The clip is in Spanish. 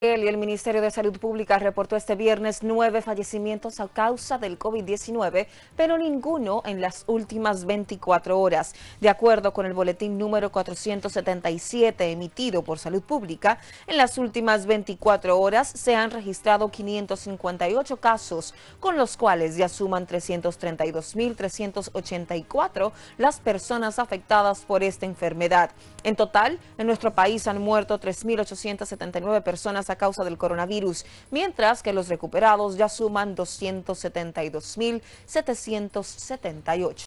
y el Ministerio de Salud Pública reportó este viernes nueve fallecimientos a causa del COVID-19, pero ninguno en las últimas 24 horas. De acuerdo con el boletín número 477 emitido por Salud Pública, en las últimas 24 horas se han registrado 558 casos, con los cuales ya suman 332.384 las personas afectadas por esta enfermedad. En total, en nuestro país han muerto 3.879 personas a causa del coronavirus, mientras que los recuperados ya suman 272.778.